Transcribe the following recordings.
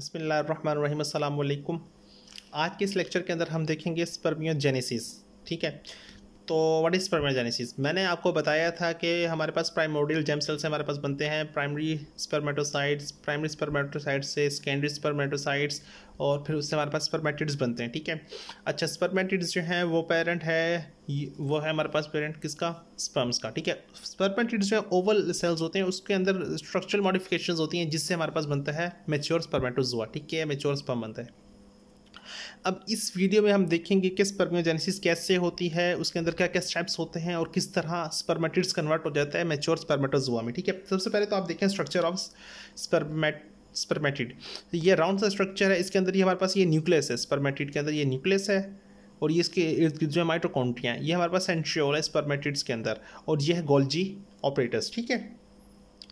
बसमिल आज के इस लेक्चर के अंदर हम देखेंगे स्पर्मियोजेनेसिस ठीक है तो व्हाट इज़ स्पर्माजेनेसिस मैंने आपको बताया था कि हमारे पास प्राइमोडियल जेम सेल्स हमारे पास बनते हैं प्राइमरी स्पर्मेटोसाइट्स प्राइमरी स्पर्मेटोसाइट्स से सेकेंडरी स्पर्मेटोसाइट्स और फिर उससे हमारे पास स्पर्मेटिड्स बनते हैं ठीक है अच्छा स्पर्मेटिड्स जो हैं वो पेरेंट है वो है हमारे पास पेरेंट किसका स्पर्म्स का ठीक है स्पर्मेटिड्स जो है ओवल सेल्स होते हैं उसके अंदर स्ट्रक्चरल मॉडिफिकेशन होती हैं जिससे हमारे पास बनता है मेच्योर स्पर्मेटोजुआ ठीक है मेच्योर स्पर्म बनता है अब इस वीडियो में हम देखेंगे कि स्पर्मियोजेनेसिस कैसे होती है उसके अंदर क्या क्या स्टेप्स होते हैं और किस तरह स्पर्मेटिड्स कन्वर्ट हो जाता है मेच्योर स्पर्मेटोजुआ में ठीक है सबसे पहले तो आप देखें स्ट्रक्चर ऑफ स्पर्मेट स्पर्मेटिड ये राउंड सा स्ट्रक्चर है इसके अंदर ये हमारे पास ये न्यूक्लियस है स्पर्मेटिड के अंदर ये न्यूक्लियस है और ये इसके इर्द गिर्द जो ये हमारे पास सेंट्रियोल है स्पर्मेटिड्स के अंदर और ये है गोल्जी ऑपरेटर्स ठीक है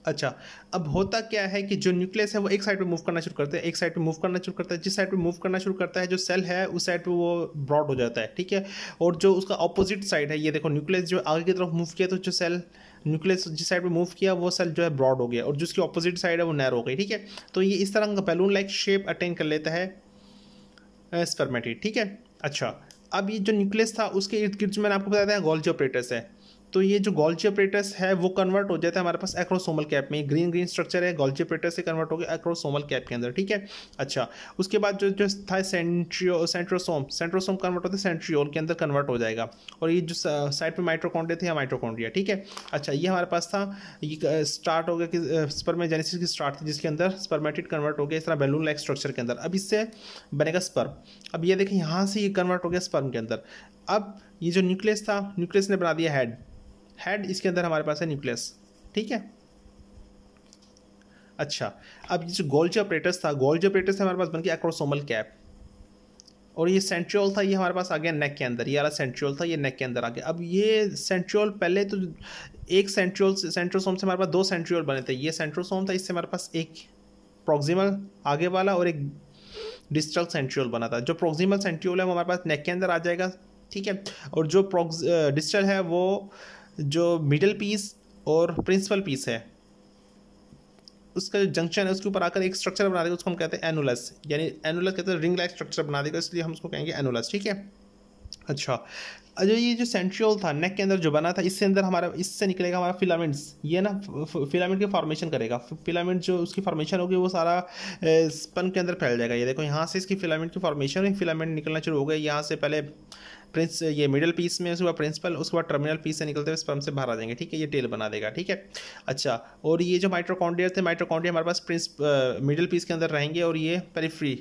अच्छा अब होता क्या है कि जो न्यूक्लियस है वो एक साइड पे मूव करना शुरू करता है एक साइड पे मूव करना शुरू करता है जिस साइड पे मूव करना शुरू करता है जो सेल है उस साइड पे वो ब्रॉड हो जाता है ठीक है और जो उसका ऑपोजिट साइड है ये देखो न्यूक्लियस जो आगे की तरफ मूव किया तो जो सेल न्यूक्लियस जिस साइड पे मूव किया वो सेल जो है ब्रॉड हो गया और जिसकी ऑपोजिट साइड है वो नैर हो गई ठीक है तो ये इस तरह का बैलून लाइक शेप अटेन कर लेता है स्पर्मेटिक ठीक है अच्छा अब ये जो न्यूक्लियस था उसके इर्द गिर्द मैंने आपको बताया था गोल्जी ऑपरेटर्स है तो ये जो गोल्ची ऑपरेटस है वो कन्वर्ट हो जाता है हमारे पास एक्रोसोमल कैप में ग्रीन ग्रीन स्ट्रक्चर है गोल्ची ऑपरेटस से कन्वर्ट हो गया एक्रोसोमल कैप के अंदर ठीक है अच्छा उसके बाद जो जो था सेंट्रियो सेंट्रोसोम सेंट्रोसोम कन्वर्ट होता है सेंट्रियोल के अंदर कन्वर्ट हो जाएगा और ये जो साइड पर माइट्रोकॉन्ड्रिया थे माइट्रोकॉन्ड्रिया ठीक है अच्छा ये हमारे पास था ये स्टार्ट हो गया कि स्पर्मेजेनेसिस की स्टार्ट थी जिसके अंदर स्पर्मेटिड कन्वर्ट हो गया इस तरह बैलून लाइक स्ट्रक्चर के अंदर अब इससे बनेगा स्पर्म अब ये देखें यहाँ से ये कन्वर्ट हो गया स्पर्म के अंदर अब ये जो न्यूक्लियस था न्यूक्लियस ने बना दिया हेड हेड इसके अंदर हमारे पास है न्यूक्लियस ठीक है अच्छा अब ये जो गोल्ज ऑपरेटर्स था गोल्ज ऑपरेटर्स हमारे पास बन गया एक्रोसोमल कैप और ये सेंट्रियोल था ये हमारे पास आ गया नेक के अंदर ये वाला सेंट्रियोल था ये नेक के अंदर आ गया अब ये सेंट्रियोल पहले तो एक सेंट्रियोल सेंट्रोसोम से हमारे पास दो सेंट्रियोल बने थे ये सेंट्रोसोम था इससे हमारे पास एक प्रोक्सिमल आगे वाला और एक डिस्टल सेंट्रियोल बना था जो प्रोक्सिमल सेंट्रियोल है वो हमारे पास नेक के अंदर आ जाएगा ठीक है और जो प्रोक्स डिस्टल है वो जो मिडल पीस और प्रिंसिपल पीस है उसका जो जंक्शन है उसके ऊपर आकर एक स्ट्रक्चर बना देगा उसको हम कहते हैं एनुलस यानी एनुलस कहते हैं रिंग लाइक स्ट्रक्चर बना देगा इसलिए हम उसको कहेंगे एनुलस ठीक है अच्छा अच्छा ये जो सेंट्रियोल था नेक के अंदर जो बना था इससे अंदर हमारा इससे निकलेगा हमारा फिलामेंट्स ये ना फिलामेंट की फॉर्मेशन करेगा फिलामेंट जो उसकी फॉर्मेशन होगी वो सारा स्पन के अंदर फैल जाएगा ये देखो यहाँ से इसकी फिलामेंट की फॉर्मेशन हुई फिलामेंट निकलना शुरू हो गया यहाँ से पहले प्रिंस ये मिडिल पीस में उसके बाद प्रिंसिपल उसके बाद टर्मिनल पीस से निकलते हुए स्पर्म से बाहर आ जाएंगे ठीक है ये टेल बना देगा ठीक है अच्छा और ये जो माइट्रोकॉन्डियर थे माइट्रोकॉन्डियर हमारे पास प्रिंस मिडिल पीस के अंदर रहेंगे और ये पेरीफ्री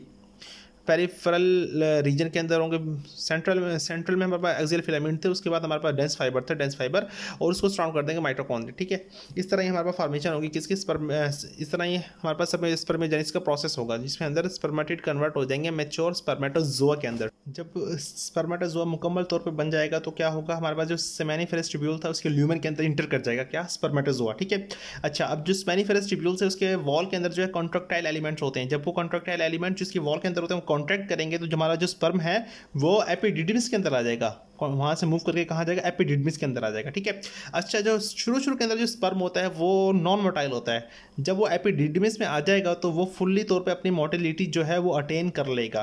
पेरीफरल रीजन के अंदर होंगे सेंट्रल में सेंट्रल में हमारे पास एक्सियल फिलामेंट थे उसके बाद हमारे पास डेंस फाइबर थे डेंस फाइबर और उसको स्ट्रॉन्ग कर देंगे माइटोकॉन्ड्रिया ठीक है इस तरह ही हमारे पास फॉर्मेशन होगी किसके स्पर्म इस तरह ही हमारे पास स्पर्मेजेनिक्स का प्रोसेस होगा जिसमें अंदर स्पर्मेटेड कन्वर्ट हो जाएंगे मेच्योर स्पर्मेटोजोआ के अंदर जब स्पर्माटाजोआ मुकम्मल तौर पर बन जाएगा तो क्या होगा हमारे पास जो सेमेनीफेरस ट्रिब्यूल था उसके ल्यूमन के अंदर इंटर कर जाएगा क्या स्पर्माटाजोआ ठीक है अच्छा अब जो स्मेनीफेरस ट्रिब्यूल्स है उसके वॉल के अंदर जो है कॉन्ट्रेक्टाइल एलिमेंट्स होते हैं जब वो कॉन्ट्रेक्टाइल एलिमेंट जिसके वॉल के अंदर होते हैं वो कॉन्ट्रैक्ट करेंगे तो जो हमारा जो स्पर्म है वो एपिडिडमिस के अंदर आ जाएगा वहाँ से मूव करके कहाँ जाएगा एपिडिडमिस के अंदर आ जाएगा ठीक है अच्छा जो शुरू शुरू के अंदर जो स्पर्म होता है वो नॉन मोटाइल होता है जब वो एपिडिडमिस में आ जाएगा तो वो फुल्ली तौर पर अपनी मोटिलिटी जो है वो अटेन कर लेगा